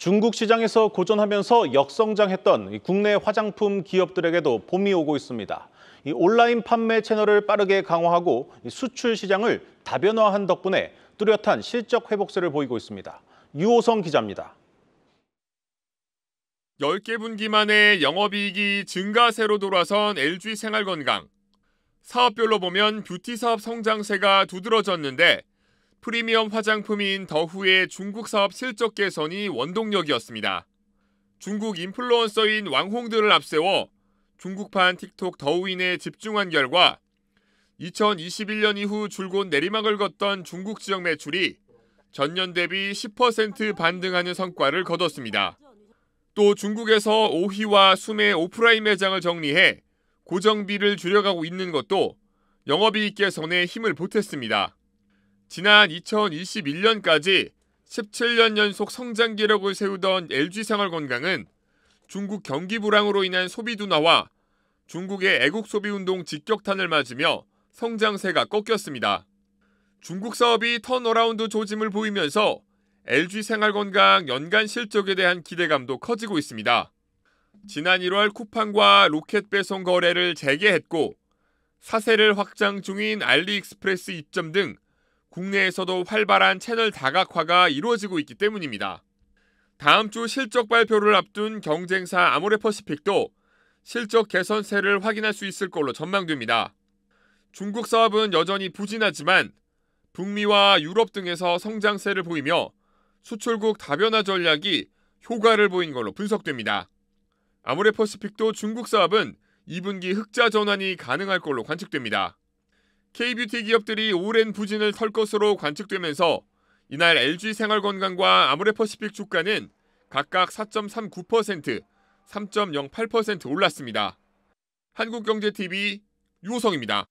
중국 시장에서 고전하면서 역성장했던 국내 화장품 기업들에게도 봄이 오고 있습니다. 온라인 판매 채널을 빠르게 강화하고 수출 시장을 다변화한 덕분에 뚜렷한 실적 회복세를 보이고 있습니다. 유호성 기자입니다. 10개 분기 만에 영업이익이 증가세로 돌아선 LG 생활건강. 사업별로 보면 뷰티 사업 성장세가 두드러졌는데 프리미엄 화장품인 더후의 중국 사업 실적 개선이 원동력이었습니다. 중국 인플루언서인 왕홍들을 앞세워 중국판 틱톡 더우인에 집중한 결과 2021년 이후 줄곧 내리막을 걷던 중국 지역 매출이 전년 대비 10% 반등하는 성과를 거뒀습니다. 또 중국에서 오희와 수매 오프라인 매장을 정리해 고정비를 줄여가고 있는 것도 영업이익 개선에 힘을 보탰습니다. 지난 2021년까지 17년 연속 성장 기록을 세우던 LG생활건강은 중국 경기 불황으로 인한 소비 둔화와 중국의 애국 소비 운동 직격탄을 맞으며 성장세가 꺾였습니다. 중국 사업이 턴어라운드 조짐을 보이면서 LG 생활건강 연간 실적에 대한 기대감도 커지고 있습니다. 지난 1월 쿠팡과 로켓 배송 거래를 재개했고 사세를 확장 중인 알리익스프레스 입점 등 국내에서도 활발한 채널 다각화가 이루어지고 있기 때문입니다. 다음 주 실적 발표를 앞둔 경쟁사 아모레퍼시픽도 실적 개선세를 확인할 수 있을 걸로 전망됩니다. 중국 사업은 여전히 부진하지만 북미와 유럽 등에서 성장세를 보이며 수출국 다변화 전략이 효과를 보인 걸로 분석됩니다. 아모레퍼시픽도 중국 사업은 2분기 흑자 전환이 가능할 걸로 관측됩니다. K뷰티 기업들이 오랜 부진을 털 것으로 관측되면서 이날 LG 생활건강과 아모레퍼시픽 주가는 각각 4.39%, 3.08% 올랐습니다. 한국경제TV 유호성입니다.